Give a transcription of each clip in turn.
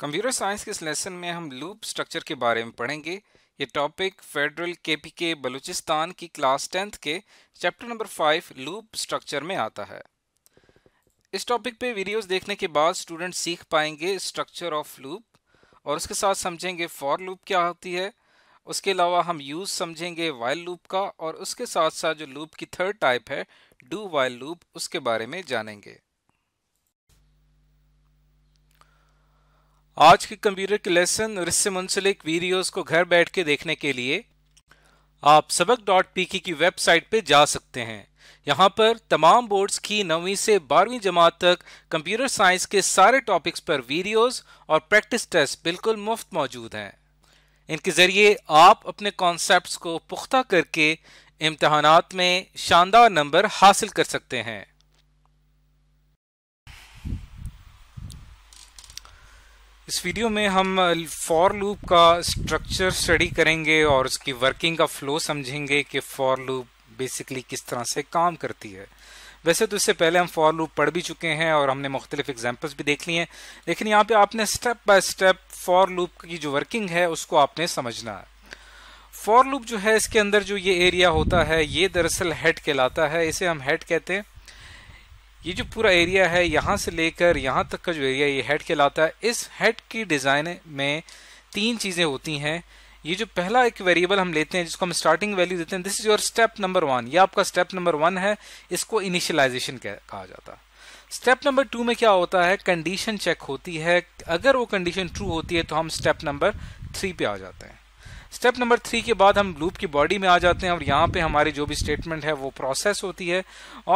computer science के इस lesson में हम लूप स्ट्रक्चर के बारे में पढ़ेंगे ये टॉपिक फेडरल केपीके बलूचिस्तान की क्लास टेंथ के chapter number five loop structure में आता है इस टॉपिक पे वीडियोस देखने के बाद स्टूडेंट सीख पाएंगे स्ट्रक्चर ऑफ लूप और उसके साथ समझेंगे फॉर लूप क्या होती है उसके अलावा हम यूज़ समझेंगे वाइल लूप का और उसके साथ साथ जो लूप की थर्ड टाइप है डू वाइल लूप उसके बारे में जानेंगे आज के कंप्यूटर के लेसन और इससे मुंसलिक वीडियोस को घर बैठ के देखने के लिए आप सबक डॉट पी की वेबसाइट पे जा सकते हैं यहाँ पर तमाम बोर्ड्स की नवीं से बारहवीं जमात तक कंप्यूटर साइंस के सारे टॉपिक्स पर वीडियोस और प्रैक्टिस टेस्ट बिल्कुल मुफ्त मौजूद हैं इनके ज़रिए आप अपने कॉन्सेप्ट को पुख्ता करके इम्तहान में शानदार नंबर हासिल कर सकते हैं इस वीडियो में हम फॉर लूप का स्ट्रक्चर स्टडी करेंगे और उसकी वर्किंग का फ्लो समझेंगे कि फॉर लूप बेसिकली किस तरह से काम करती है वैसे तो इससे पहले हम फॉर लूप पढ़ भी चुके हैं और हमने मुख्तलिफ एग्जाम्पल्स भी देख लिए हैं लेकिन यहाँ पे आपने step by step for loop की जो वर्किंग है उसको आपने समझना है फॉर लूप जो है इसके अंदर जो ये एरिया होता है ये दरअसल हेड कहलाता है इसे हम हेड कहते हैं ये जो पूरा एरिया है यहाँ से लेकर यहाँ तक का जो एरिया ये हेड कहलाता है इस हेड की डिज़ाइन में तीन चीज़ें होती हैं ये जो पहला एक वेरिएबल हम लेते हैं जिसको हम स्टार्टिंग वैल्यू देते हैं this is your step number one ये आपका स्टेप नंबर वन है इसको इनिशियलाइजेशन कहा जाता है स्टेप नंबर टू में क्या होता है कंडीशन चेक होती है अगर वो कंडीशन ट्रू होती है तो हम स्टेप नंबर थ्री पे आ जाते हैं स्टेप नंबर थ्री के बाद हम लूप की बॉडी में आ जाते हैं और यहाँ पे हमारी जो भी स्टेटमेंट है वो प्रोसेस होती है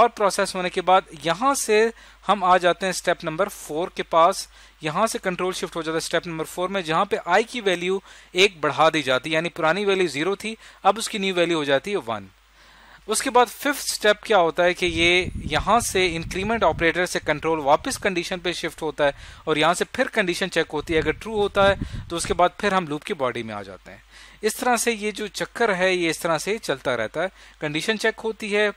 और प्रोसेस होने के बाद यहाँ से हम आ जाते हैं स्टेप नंबर फोर के पास यहाँ से कंट्रोल शिफ्ट हो जाता है स्टेप नंबर फोर में जहाँ पे आई की वैल्यू एक बढ़ा दी जाती है यानी पुरानी वैल्यू जीरो थी अब उसकी न्यू वैल्यू हो जाती है वन उसके बाद फिफ्थ स्टेप क्या होता है कि ये यहाँ से इंक्रीमेंट ऑपरेटर से कंट्रोल वापस कंडीशन पे शिफ्ट होता है और यहाँ से फिर कंडीशन चेक होती है अगर ट्रू होता है तो उसके बाद फिर हम लूप की बॉडी में आ जाते हैं इस तरह से ये जो चक्कर है ये इस तरह से चलता रहता है कंडीशन चेक होती है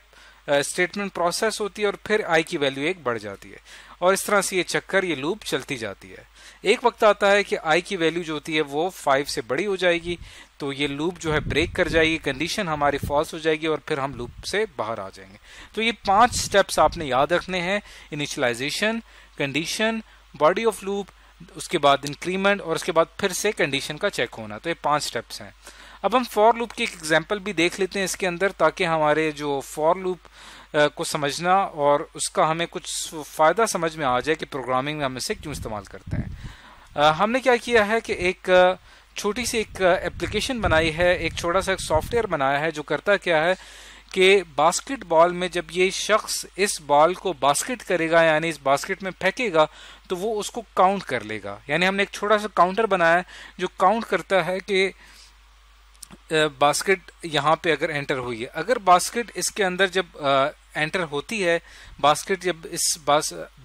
स्टेटमेंट प्रोसेस होती है और फिर आई की वैल्यू एक बढ़ जाती है और इस तरह से ये चक्कर ये लूप चलती जाती है एक वक्त आता है कि आई की वैल्यू जो होती है वो फाइव से बड़ी हो जाएगी तो ये लूप जो है ब्रेक कर जाएगी कंडीशन हमारी फॉल्स हो जाएगी और फिर हम लूप से बाहर आ जाएंगे तो ये पांच स्टेप्स आपने याद रखने हैं initialization condition body of loop उसके बाद इंक्रीमेंट और उसके बाद फिर से कंडीशन का चेक होना तो ये पांच स्टेप्स हैं अब हम फॉर लूप की एक एग्जाम्पल भी देख लेते हैं इसके अंदर ताकि हमारे जो फॉर लूप को समझना और उसका हमें कुछ फ़ायदा समझ में आ जाए कि प्रोग्रामिंग में हम इसे क्यों इस्तेमाल करते हैं हमने क्या किया है कि एक छोटी सी एक एप्लीकेशन बनाई है एक छोटा सा एक सॉफ्टवेयर बनाया है जो करता क्या है कि बास्केटबॉल में जब ये शख्स इस बॉल को बास्केट करेगा यानी इस बास्केट में फेंकेगा तो वो उसको काउंट कर लेगा यानी हमने एक छोटा सा काउंटर बनाया जो काउंट करता है कि बास्केट यहाँ पे अगर एंटर हुई है अगर बास्केट इसके अंदर जब एंटर होती है बास्केट जब इस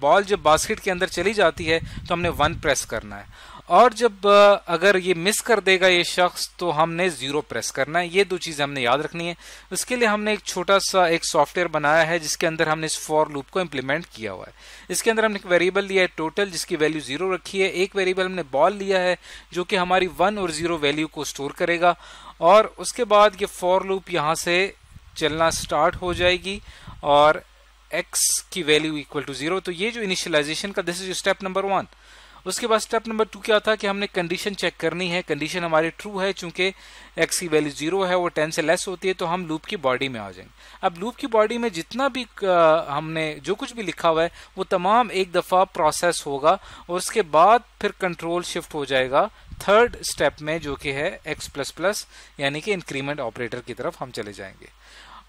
बॉल जब बास्केट के अंदर चली जाती है तो हमने वन प्रेस करना है और जब अगर ये मिस कर देगा ये शख्स तो हमने ज़ीरो प्रेस करना है ये दो चीज़ें हमने याद रखनी है उसके लिए हमने एक छोटा सा एक सॉफ्टवेयर बनाया है जिसके अंदर हमने इस फॉर लूप को इम्प्लीमेंट किया हुआ है इसके अंदर हमने एक वेरिएबल लिया है टोटल जिसकी वैल्यू ज़ीरो रखी है एक वेरिएबल हमने बॉल लिया है जो कि हमारी वन और ज़ीरो वैल्यू को स्टोर करेगा और उसके बाद ये फॉर लूप यहाँ से चलना स्टार्ट हो जाएगी और एक्स की वैल्यू इक्वल टू ज़ीरो तो ये जो इनिशियलाइजेशन का this is step number one उसके बाद स्टेप नंबर टू क्या था कि हमने कंडीशन चेक करनी है कंडीशन हमारी ट्रू है चूंकि एक्स की वैल्यू जीरो है वो टेन से लेस होती है तो हम लूप की बॉडी में आ जाएंगे अब लूप की बॉडी में जितना भी हमने जो कुछ भी लिखा हुआ है वो तमाम एक दफ़ा प्रोसेस होगा और उसके बाद फिर कंट्रोल शिफ्ट हो जाएगा थर्ड स्टेप में जो कि है एक्स प्लस प्लस यानी कि इंक्रीमेंट ऑपरेटर की तरफ हम चले जाएंगे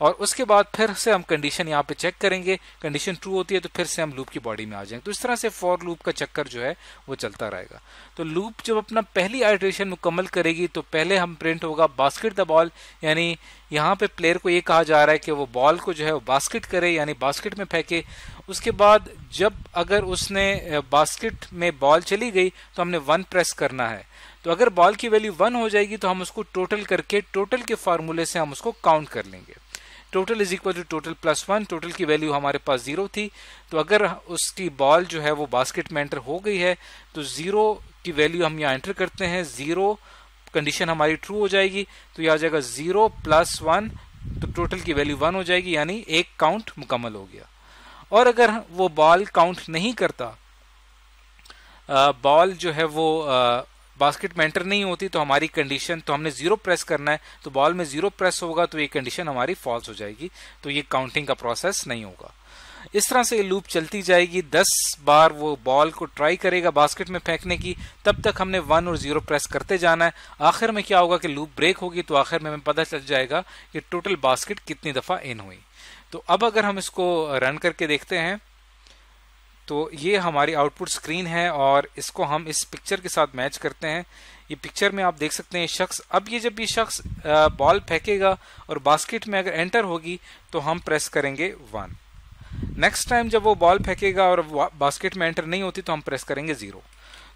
और उसके बाद फिर से हम कंडीशन यहाँ पे चेक करेंगे कंडीशन ट्रू होती है तो फिर से हम लूप की बॉडी में आ जाएंगे तो इस तरह से फॉर लूप का चक्कर जो है वो चलता रहेगा तो लूप जब अपना पहली आइट्रेशन मुकम्मल करेगी तो पहले हम प्रिंट होगा बास्केट द बॉल यानी यहाँ पे प्लेयर को ये कहा जा रहा है कि वो बॉल को जो है वो बास्केट करे यानी बास्केट में फेंके उसके बाद जब अगर उसने बास्केट में बॉल चली गई तो हमने वन प्रेस करना है तो अगर बॉल की वैल्यू वन हो जाएगी तो हम उसको टोटल करके टोटल के फार्मूले से हम उसको काउंट कर लेंगे total is equal to total plus one total की वैल्यू हमारे पास ज़ीरो थी तो अगर उसकी बॉल जो है वो बास्केट में एंटर हो गई है तो ज़ीरो की वैल्यू हम यहाँ एंटर करते हैं ज़ीरो कंडीशन हमारी ट्रू हो जाएगी तो यह आ जाएगा ज़ीरो प्लस वन तो टोटल की वैल्यू वन हो जाएगी यानी एक काउंट मुकम्मल हो गया और अगर वो बॉल काउंट नहीं करता बॉल जो है वो बास्केट मेंटर नहीं होती तो हमारी कंडीशन तो हमने जीरो प्रेस करना है तो बॉल में जीरो प्रेस होगा तो ये कंडीशन हमारी फॉल्स हो जाएगी तो ये काउंटिंग का प्रोसेस नहीं होगा इस तरह से ये लूप चलती जाएगी दस बार वो बॉल को ट्राई करेगा बास्केट में फेंकने की तब तक हमने वन और जीरो प्रेस करते जाना है आखिर में क्या होगा कि लूप ब्रेक होगी तो आखिर में हमें पता चल जाएगा कि टोटल बास्केट कितनी दफ़ा इन हुई तो अब अगर हम इसको रन करके देखते हैं तो ये हमारी आउटपुट स्क्रीन है और इसको हम इस पिक्चर के साथ मैच करते हैं ये पिक्चर में आप देख सकते हैं शख्स अब ये जब ये शख्स बॉल फेंकेगा और बास्केट में अगर एंटर होगी तो हम प्रेस करेंगे वन नेक्स्ट टाइम जब वो बॉल फेंकेगा और बास्केट में एंटर नहीं होती तो हम प्रेस करेंगे ज़ीरो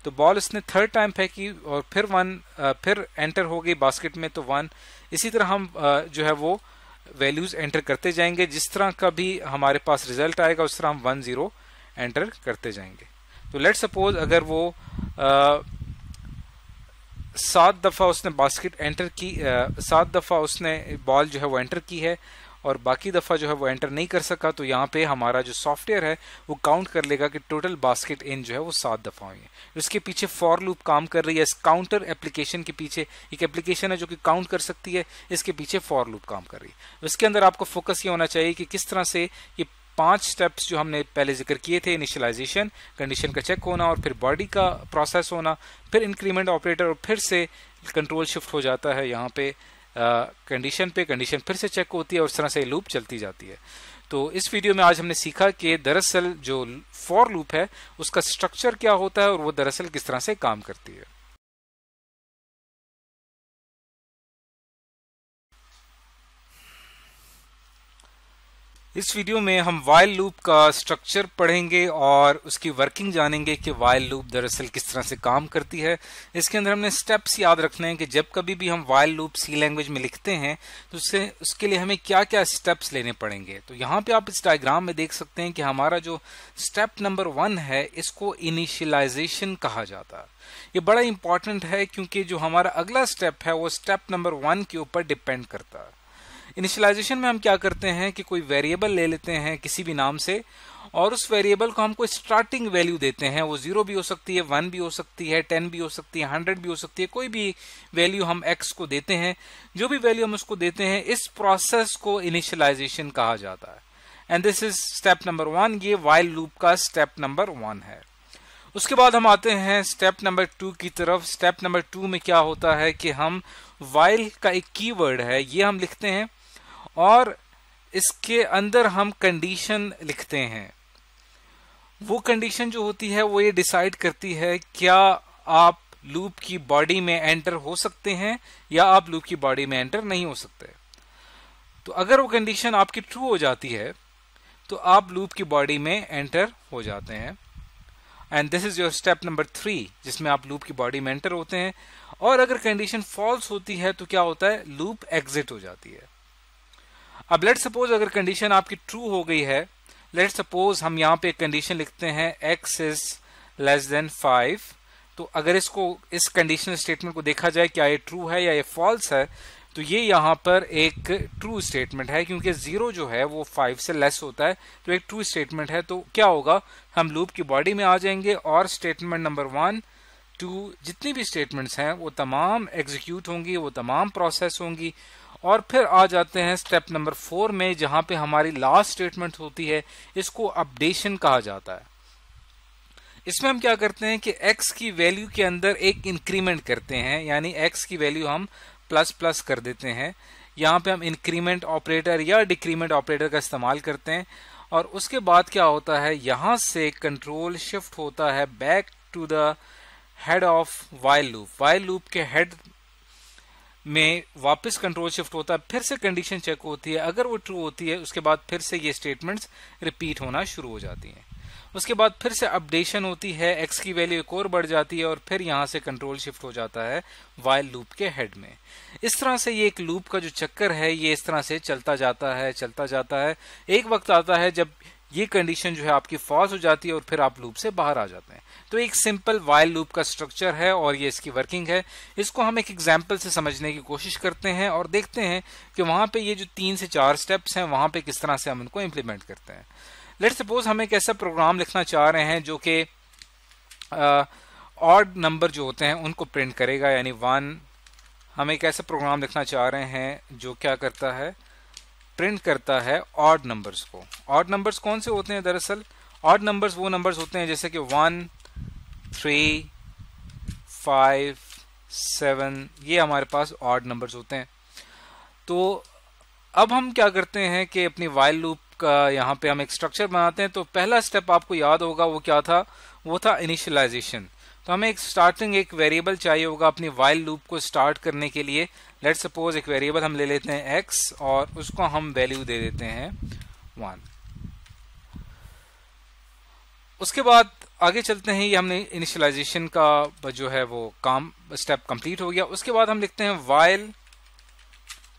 तो बॉल इसने थर्ड टाइम फेंकी और फिर वन फिर एंटर हो गई बास्केट में तो वन इसी तरह हम जो है वो वैल्यूज़ एंटर करते जाएंगे जिस तरह का भी हमारे पास रिजल्ट आएगा उस तरह हम वन ज़ीरो एंटर करते जाएंगे तो लेट सपोज अगर वो सात दफ़ा उसने बास्केट एंटर की सात दफ़ा उसने बॉल जो है वो एंटर की है और बाकी दफ़ा जो है वो एंटर नहीं कर सका तो यहाँ पे हमारा जो सॉफ्टवेयर है वो काउंट कर लेगा कि टोटल बास्केट इन जो है वो सात दफ़ा हुई है इसके पीछे फॉर लूप काम कर रही है इस काउंटर एप्लीकेशन के पीछे एक एप्लीकेशन है जो कि काउंट कर सकती है इसके पीछे फॉर लूप काम कर रही है इसके अंदर आपको फोकस ये होना चाहिए कि किस तरह से ये पांच स्टेप्स जो हमने पहले जिक्र किए थे इनिशलाइजेशन कंडीशन का चेक होना और फिर बॉडी का प्रोसेस होना फिर इंक्रीमेंट ऑपरेटर और फिर से कंट्रोल शिफ्ट हो जाता है यहाँ पे कंडीशन पे कंडीशन फिर से चेक होती है और इस तरह से लूप चलती जाती है तो इस वीडियो में आज हमने सीखा कि दरअसल जो फॉर लूप है उसका स्ट्रक्चर क्या होता है और वो दरअसल किस तरह से काम करती है इस वीडियो में हम वाइल लूप का स्ट्रक्चर पढ़ेंगे और उसकी वर्किंग जानेंगे कि वाइल लूप दरअसल किस तरह से काम करती है इसके अंदर हमने स्टेप्स याद रखने हैं कि जब कभी भी हम वाइल लूप सी लैंग्वेज में लिखते हैं तो उससे उसके लिए हमें क्या क्या स्टेप्स लेने पड़ेंगे तो यहाँ पे आप इस डायग्राम में देख सकते हैं कि हमारा जो स्टेप नंबर वन है इसको इनिशियलाइजेशन कहा जाता है ये बड़ा इंपॉर्टेंट है क्योंकि जो हमारा अगला स्टेप है वो स्टेप नंबर वन के ऊपर डिपेंड करता है इनिशियलाइजेशन में हम क्या करते हैं कि कोई वेरिएबल ले लेते हैं किसी भी नाम से और उस वेरिएबल को हम कोई स्टार्टिंग वैल्यू देते हैं वो जीरो भी हो सकती है वन भी हो सकती है टेन भी हो सकती है हंड्रेड भी हो सकती है कोई भी वैल्यू हम एक्स को देते हैं जो भी वैल्यू हम उसको देते हैं इस प्रोसेस को इनिशियलाइजेशन कहा जाता है and this is step number one ये वाइल लूप का स्टेप नंबर वन है उसके बाद हम आते हैं स्टेप नंबर टू की तरफ स्टेप नंबर टू में क्या होता है कि हम वाइल का एक की है ये हम लिखते हैं और इसके अंदर हम कंडीशन लिखते हैं वो कंडीशन जो होती है वो ये डिसाइड करती है क्या आप लूप की बॉडी में एंटर हो सकते हैं या आप लूप की बॉडी में एंटर नहीं हो सकते तो अगर वो कंडीशन आपकी ट्रू हो जाती है तो आप लूप की बॉडी में एंटर हो जाते हैं and this is your step number three जिसमें आप लूप की बॉडी में एंटर होते हैं और अगर कंडीशन फॉल्स होती है तो क्या होता है लूप एग्जिट हो जाती है अब लेट सपोज अगर कंडीशन आपकी ट्रू हो गई है लेट सपोज हम यहाँ पे कंडीशन लिखते हैं x is less than five तो अगर इसको इस कंडीशनल स्टेटमेंट को देखा जाए क्या ये ट्रू है या ये फॉल्स है तो ये यहाँ पर एक ट्रू स्टेटमेंट है क्योंकि जीरो जो है वो फाइव से लेस होता है तो एक ट्रू स्टेटमेंट है तो क्या होगा हम लूप की बॉडी में आ जाएंगे और स्टेटमेंट नंबर वन टू जितनी भी स्टेटमेंट्स हैं वो तमाम एग्जीक्यूट होंगी वो तमाम प्रोसेस होंगी और फिर आ जाते हैं स्टेप नंबर फोर में जहां पे हमारी लास्ट स्टेटमेंट होती है इसको अपडेशन कहा जाता है इसमें हम क्या करते हैं कि x की वैल्यू के अंदर एक इंक्रीमेंट करते हैं यानी x की वैल्यू हम प्लस प्लस कर देते हैं यहाँ पे हम इंक्रीमेंट ऑपरेटर या डिक्रीमेंट ऑपरेटर का इस्तेमाल करते हैं और उसके बाद क्या होता है यहाँ से कंट्रोल शिफ्ट होता है back to the head of while loop while loop के हेड में वापस कंट्रोल शिफ्ट होता है फिर से कंडीशन चेक होती है अगर वो ट्रू होती है उसके बाद फिर से ये स्टेटमेंट्स रिपीट होना शुरू हो जाती हैं उसके बाद फिर से अपडेशन होती है एक्स की वैल्यू एक और बढ़ जाती है और फिर यहाँ से कंट्रोल शिफ्ट हो जाता है वाइल लूप के हेड में इस तरह से ये एक लूप का जो चक्कर है ये इस तरह से चलता जाता है चलता जाता है एक वक्त आता है जब ये कंडीशन जो है आपकी फॉल्स हो जाती है और फिर आप लूप से बाहर आ जाते हैं तो एक सिंपल वाइल लूप का स्ट्रक्चर है और ये इसकी वर्किंग है इसको हम एक एग्जाम्पल से समझने की कोशिश करते हैं और देखते हैं कि वहाँ पे ये जो तीन से चार स्टेप्स हैं वहाँ पे किस तरह से हम उनको इम्प्लीमेंट करते हैं लेट सपोज हम एक ऐसा प्रोग्राम लिखना चाह रहे हैं जो कि ऑड नंबर जो होते हैं उनको प्रिंट करेगा यानी वन हम एक ऐसा प्रोग्राम लिखना चाह रहे हैं जो क्या करता है प्रिंट करता है ऑड नंबर्स को ऑड नंबर्स कौन से होते हैं दरअसल ऑड नंबर्स वो नंबर्स होते हैं जैसे कि वन थ्री फाइव सेवन ये हमारे पास ऑड नंबर्स होते हैं तो अब हम क्या करते हैं कि अपनी वाइल लूप का यहाँ पे हम एक स्ट्रक्चर बनाते हैं तो पहला स्टेप आपको याद होगा वो क्या था वो था इनिशियलाइजेशन तो हमें एक स्टार्टिंग एक वेरिएबल चाहिए होगा अपनी वाइल लूप को स्टार्ट करने के लिए लेट सपोज एक वेरिएबल हम ले लेते हैं एक्स और उसको हम वैल्यू दे देते हैं वन उसके बाद आगे चलते हैं ये हमने इनिशियलाइजेशन का जो है वो काम स्टेप कंप्लीट हो गया उसके बाद हम लिखते हैं वाइल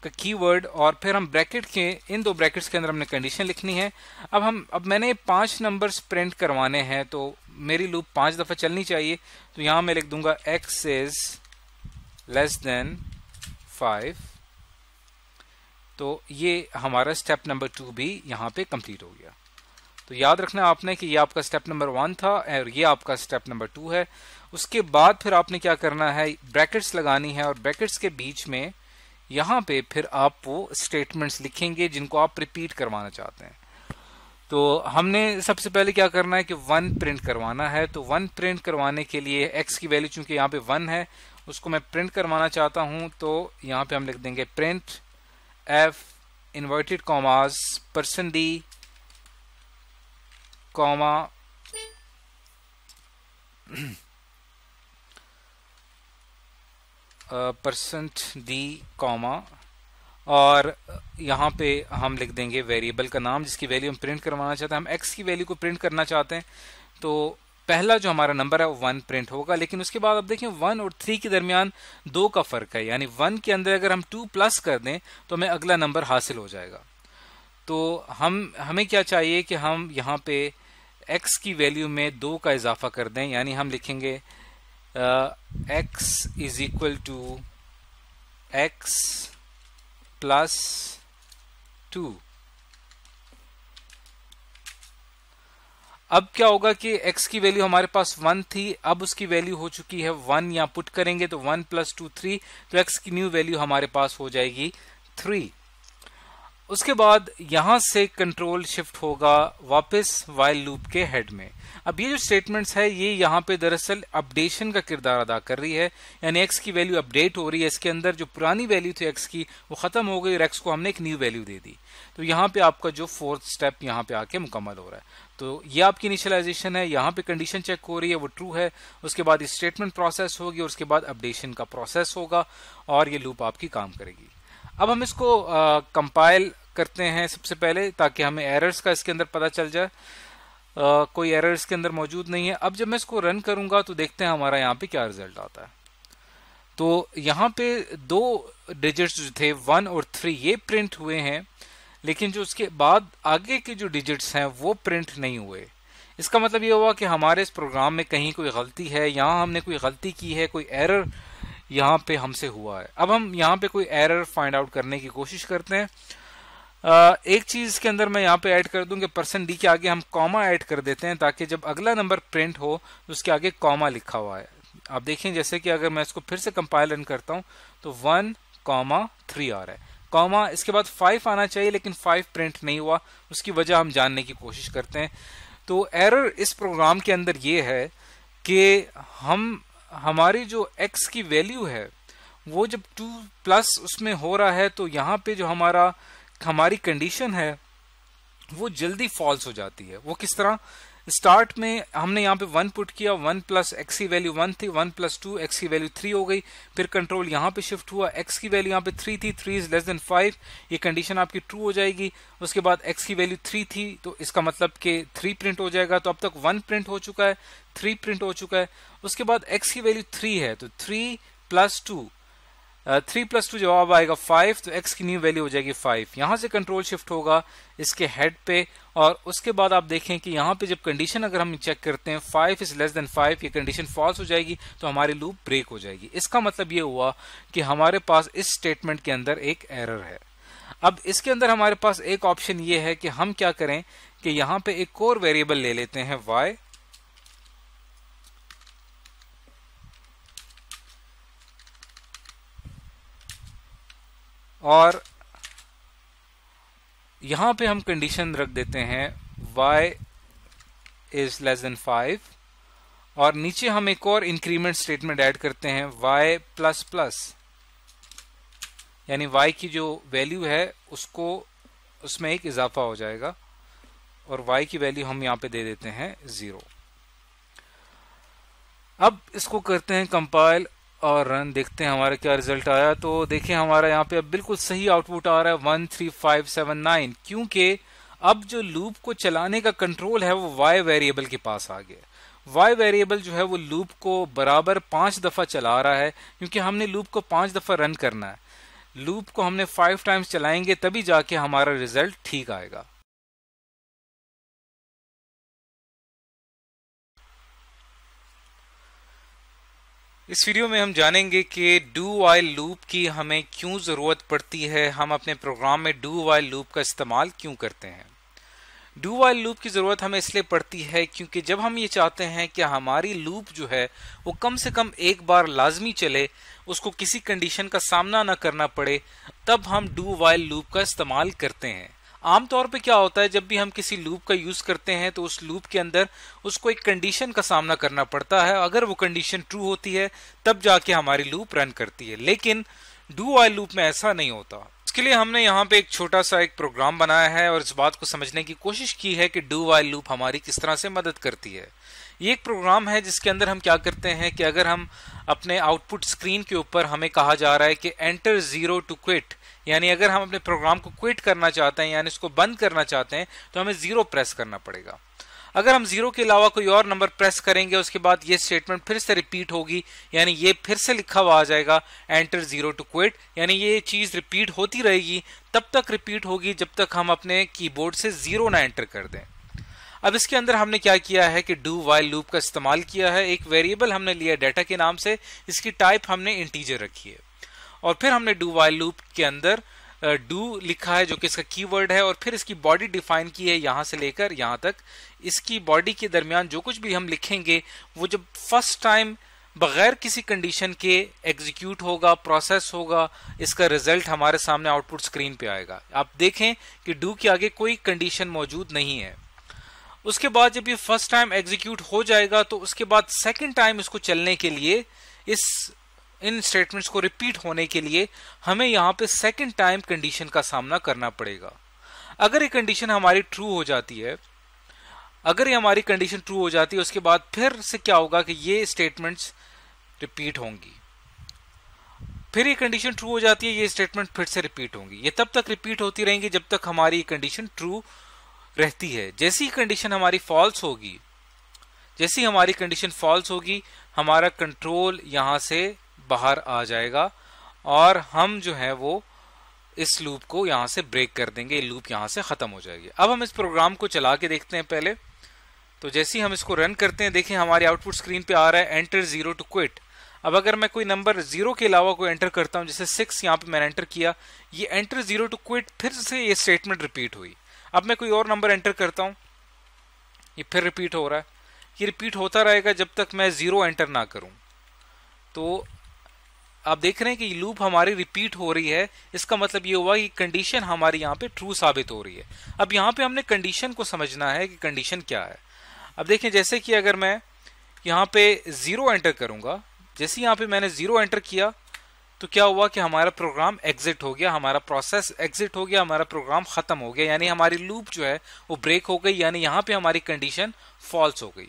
का कीवर्ड और फिर हम ब्रैकेट के इन दो ब्रैकेट्स के अंदर हमने कंडीशन लिखनी है अब हम अब मैंने पांच नंबर्स प्रिंट करवाने हैं तो मेरी लूप पांच दफ़ा चलनी चाहिए तो यहाँ मैं लिख दूंगा x is less than five तो ये हमारा स्टेप नंबर टू भी यहाँ पे कंप्लीट हो गया तो याद रखना आपने कि ये आपका स्टेप नंबर वन था और ये आपका स्टेप नंबर टू है उसके बाद फिर आपने क्या करना है ब्रैकेट्स लगानी है और ब्रैकेट्स के बीच में यहां पे फिर आप वो स्टेटमेंट्स लिखेंगे जिनको आप रिपीट करवाना चाहते हैं तो हमने सबसे पहले क्या करना है कि वन प्रिंट करवाना है तो वन प्रिंट करवाने के लिए एक्स की वैल्यू चूंकि यहाँ पे वन है उसको मैं प्रिंट करवाना चाहता हूं तो यहां पे हम लिख देंगे print f inverted commas percent d comma percent d comma और यहाँ पे हम लिख देंगे वेरिएबल का नाम जिसकी वैल्यू हम प्रिंट करवाना चाहते हैं हम एक्स की वैल्यू को प्रिंट करना चाहते हैं तो पहला जो हमारा नंबर है वो वन प्रिंट होगा लेकिन उसके बाद आप देखें वन और थ्री के दरमियान दो का फर्क है यानी वन के अंदर अगर हम टू प्लस कर दें तो हमें अगला नंबर हासिल हो जाएगा तो हम हमें क्या चाहिए कि हम यहाँ पे x की वैल्यू में दो का इजाफा कर दें यानी हम लिखेंगे x is equal to x plus two अब क्या होगा कि x की वैल्यू हमारे पास वन थी अब उसकी वैल्यू हो चुकी है वन या पुट करेंगे तो वन प्लस टू थ्री तो x की न्यू वैल्यू हमारे पास हो जाएगी थ्री उसके बाद यहां से कंट्रोल शिफ्ट होगा वापस वाइल लूप के हेड में अब ये जो स्टेटमेंट्स है ये यहाँ पे दरअसल अपडेशन का किरदार अदा कर रही है यानी एक्स की वैल्यू अपडेट हो रही है इसके अंदर जो पुरानी वैल्यू थी एक्स की वो खत्म हो गई और एक्स को हमने एक न्यू वैल्यू दे दी तो यहाँ पे आपका जो फोर्थ स्टेप यहाँ पे आके मुकम्मल हो रहा है तो ये आपकी इनिशियलाइजेशन है यहाँ पे कंडीशन चेक हो रही है वो ट्रू है उसके बाद स्टेटमेंट प्रोसेस होगी और उसके बाद अपडेशन का प्रोसेस होगा और ये लूप आपकी काम करेगी अब हम इसको कंपाइल करते हैं सबसे पहले ताकि हमें एरर्स का इसके अंदर पता चल जाए Uh, कोई एरर इसके अंदर मौजूद नहीं है अब जब मैं इसको रन करूंगा तो देखते हैं हमारा यहाँ पे क्या रिजल्ट आता है तो यहाँ पे दो डिजिट्स जो थे वन और थ्री ये प्रिंट हुए हैं लेकिन जो उसके बाद आगे के जो डिजिट्स हैं वो प्रिंट नहीं हुए इसका मतलब ये हुआ कि हमारे इस प्रोग्राम में कहीं कोई गलती है यहाँ हमने कोई गलती की है कोई एरर यहाँ पे हमसे हुआ है अब हम यहाँ पे कोई एरर फाइंड आउट करने की कोशिश करते हैं एक चीज के अंदर मैं यहाँ पे ऐड कर दूं कि परसेंट डी के आगे हम कॉमा ऐड कर देते हैं ताकि जब अगला नंबर प्रिंट हो तो उसके आगे कॉमा लिखा हुआ है आप देखें जैसे कि अगर मैं इसको फिर से कंपाइल रन करता हूँ तो वन कॉमा थ्री आ रहा है कॉमा इसके बाद फाइव आना चाहिए लेकिन फाइव प्रिंट नहीं हुआ उसकी वजह हम जानने की कोशिश करते हैं तो एरर इस प्रोग्राम के अंदर ये है कि हम हमारी जो एक्स की वैल्यू है वो जब टू प्लस उसमें हो रहा है तो यहाँ पे जो हमारा हमारी कंडीशन है वो जल्दी फॉल्स हो जाती है वो किस तरह स्टार्ट में हमने यहाँ पे वन पुट किया वन प्लस एक्स की वैल्यू वन थी वन प्लस टू एक्स की वैल्यू थ्री हो गई फिर कंट्रोल यहाँ पे शिफ्ट हुआ एक्स की वैल्यू यहाँ पे थ्री थी three is less than five ये कंडीशन आपकी ट्रू हो जाएगी उसके बाद एक्स की वैल्यू थ्री थी तो इसका मतलब कि थ्री प्रिंट हो जाएगा तो अब तक वन प्रिंट हो चुका है थ्री प्रिंट हो चुका है उसके बाद एक्स की वैल्यू थ्री है तो three plus two three plus two जवाब आएगा फाइव तो एक्स की न्यू वैल्यू हो जाएगी फाइव यहां से कंट्रोल शिफ्ट होगा इसके हेड पे और उसके बाद आप देखें कि यहां पे जब कंडीशन अगर हम चेक करते हैं five is less than five ये कंडीशन फॉल्स हो जाएगी तो हमारी लूप ब्रेक हो जाएगी इसका मतलब ये हुआ कि हमारे पास इस स्टेटमेंट के अंदर एक एरर है अब इसके अंदर हमारे पास एक ऑप्शन ये है कि हम क्या करें कि यहां पे एक कोर वेरिएबल ले लेते हैं वाई और यहां पे हम कंडीशन रख देते हैं y is less than five और नीचे हम एक और इंक्रीमेंट स्टेटमेंट ऐड करते हैं y प्लस प्लस यानी y की जो वैल्यू है उसको उसमें एक इजाफा हो जाएगा और y की वैल्यू हम यहां पे दे देते हैं ज़ीरो अब इसको करते हैं कंपाइल और रन देखते हैं हमारा क्या रिजल्ट आया तो देखिए हमारा यहाँ पे अब बिल्कुल सही आउटपुट आ रहा है one three five seven nine क्योंकि अब जो लूप को चलाने का कंट्रोल है वो वाई वेरिएबल के पास आ गया वाई वेरिएबल जो है वो लूप को बराबर पांच दफ़ा चला रहा है क्योंकि हमने लूप को पांच दफ़ा रन करना है लूप को हमने फाइव टाइम्स चलाएंगे तभी जाके हमारा रिजल्ट ठीक आएगा इस वीडियो में हम जानेंगे कि डू वाइल लूप की हमें क्यों ज़रूरत पड़ती है हम अपने प्रोग्राम में डू वाइल लूप का इस्तेमाल क्यों करते हैं डू वाइल लूप की ज़रूरत हमें इसलिए पड़ती है क्योंकि जब हम ये चाहते हैं कि हमारी लूप जो है वो कम से कम एक बार लाजमी चले उसको किसी कंडीशन का सामना ना करना पड़े तब हम डू वाइल लूप का इस्तेमाल करते हैं आमतौर पे क्या होता है जब भी हम किसी लूप का यूज़ करते हैं तो उस लूप के अंदर उसको एक कंडीशन का सामना करना पड़ता है अगर वो कंडीशन ट्रू होती है तब जाके हमारी लूप रन करती है लेकिन डू आई लूप में ऐसा नहीं होता इसके लिए हमने यहाँ पे एक छोटा सा एक प्रोग्राम बनाया है और इस बात को समझने की कोशिश की है कि डू वाई लूप हमारी किस तरह से मदद करती है ये एक प्रोग्राम है जिसके अंदर हम क्या करते हैं कि अगर हम अपने आउटपुट स्क्रीन के ऊपर हमें कहा जा रहा है कि एंटर ज़ीरो टू क्विट यानी अगर हम अपने प्रोग्राम को क्विट करना चाहते हैं यानी इसको बंद करना चाहते हैं तो हमें ज़ीरो प्रेस करना पड़ेगा अगर हम ज़ीरो के अलावा कोई और नंबर प्रेस करेंगे उसके बाद ये स्टेटमेंट फिर से रिपीट होगी यानी ये फिर से लिखा हुआ आ जाएगा एंटर ज़ीरो टू क्विट यानी ये चीज़ रिपीट होती रहेगी तब तक रिपीट होगी जब तक हम अपने कीबोर्ड से ज़ीरो ना एंटर कर दें अब इसके अंदर हमने क्या किया है कि डू वाइल लूप का इस्तेमाल किया है एक वेरिएबल हमने लिया डेटा के नाम से इसकी टाइप हमने इंटीजर रखी है और फिर हमने डू वाइल लूप के अंदर डू लिखा है जो कि इसका कीवर्ड है और फिर इसकी बॉडी डिफाइन की है यहां से लेकर यहां तक इसकी बॉडी के दरमियान जो कुछ भी हम लिखेंगे वो जब फर्स्ट टाइम बगैर किसी कंडीशन के एग्जीक्यूट होगा प्रोसेस होगा इसका रिजल्ट हमारे सामने आउटपुट स्क्रीन पे आएगा आप देखें कि डू के आगे कोई कंडीशन मौजूद नहीं है उसके बाद जब ये फर्स्ट टाइम एग्जीक्यूट हो जाएगा तो उसके बाद सेकेंड टाइम इसको चलने के लिए इस इन स्टेटमेंट्स को रिपीट होने के लिए हमें यहाँ पे सेकेंड टाइम कंडीशन का सामना करना पड़ेगा अगर ये कंडीशन हमारी ट्रू हो जाती है अगर ये हमारी कंडीशन ट्रू हो जाती है उसके बाद फिर से क्या होगा कि ये स्टेटमेंट्स रिपीट होंगी फिर ये कंडीशन ट्रू हो जाती है ये स्टेटमेंट फिर से रिपीट होंगी ये तब तक रिपीट होती रहेंगी जब तक हमारी कंडीशन ट्रू रहती है जैसी कंडीशन हमारी फॉल्स होगी जैसी हमारी कंडीशन फॉल्स होगी हमारा कंट्रोल यहां से बाहर आ जाएगा और हम जो है वो इस लूप को यहां से ब्रेक कर देंगे लूप यहां से ख़त्म हो जाएगी अब हम इस प्रोग्राम को चला के देखते हैं पहले तो जैसे ही हम इसको रन करते हैं देखें हमारे आउटपुट स्क्रीन पे आ रहा है एंटर ज़ीरो टू क्विट अब अगर मैं कोई नंबर ज़ीरो के अलावा कोई एंटर करता हूँ जैसे सिक्स यहां पे मैंने एंटर किया ये एंटर ज़ीरो टू क्विट फिर से ये स्टेटमेंट रिपीट हुई अब मैं कोई और नंबर एंटर करता हूँ ये फिर रिपीट हो रहा है ये रिपीट होता रहेगा जब तक मैं ज़ीरो एंटर ना करूं तो आप देख रहे हैं कि लूप हमारी रिपीट हो रही है इसका मतलब ये हुआ कि कंडीशन हमारी यहाँ पे ट्रू साबित हो रही है अब यहाँ पे हमने कंडीशन को समझना है कि कंडीशन क्या है अब देखें जैसे कि अगर मैं यहाँ पे ज़ीरो एंटर करूँगा जैसे यहाँ पे मैंने ज़ीरो एंटर किया तो क्या हुआ कि हमारा प्रोग्राम एग्जिट हो गया हमारा प्रोसेस एग्जिट हो गया हमारा प्रोग्राम ख़त्म हो गया यानी हमारी लूप जो है वो ब्रेक हो गई यानी यहाँ पे हमारी कंडीशन फॉल्स हो गई